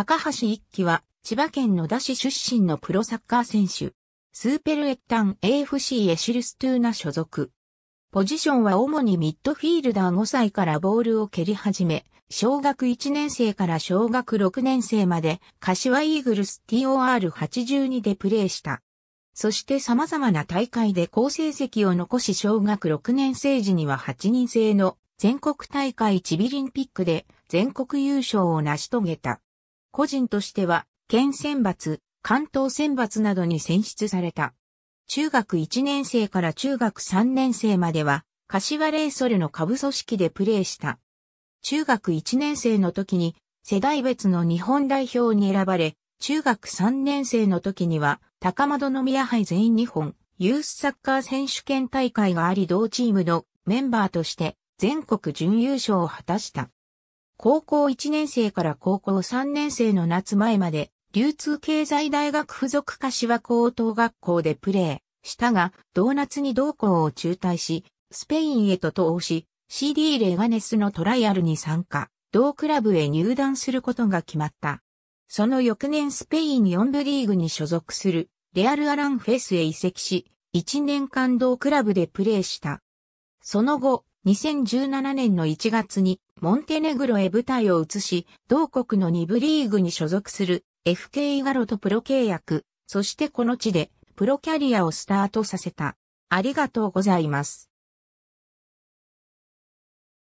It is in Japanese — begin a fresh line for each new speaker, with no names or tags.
高橋一輝は、千葉県野田市出身のプロサ
ッカー選手。スーペルエッタン AFC エシルストゥーナ所属。ポジションは主にミッドフィールダー5歳からボールを蹴り始め、小学1年生から小学6年生まで、柏イーグルス TOR82 でプレーした。そして様々な大会で好成績を残し小学6年生時には8人制の全国大会チビリンピックで全国優勝を成し遂げた。個人としては、県選抜、関東選抜などに選出された。中学1年生から中学3年生までは、柏レイソルの下部組織でプレーした。中学1年生の時に、世代別の日本代表に選ばれ、中学3年生の時には、高窓宮杯全日本、ユースサッカー選手権大会があり同チームのメンバーとして、全国準優勝を果たした。高校1年生から高校3年生の夏前まで、流通経済大学附属柏高等学校でプレーしたが、同夏に同校を中退し、スペインへと投し、CD レガネスのトライアルに参加、同クラブへ入団することが決まった。その翌年スペイン4部リーグに所属するレアルアランフェスへ移籍し、1年間同クラブでプレーした。その後、2017年の1月にモンテネグロへ舞台を移し、同国の2部リーグに所属する FK イガロとプロ契約、そし
てこの地でプロキャリアをスタートさせた。ありがとうございます。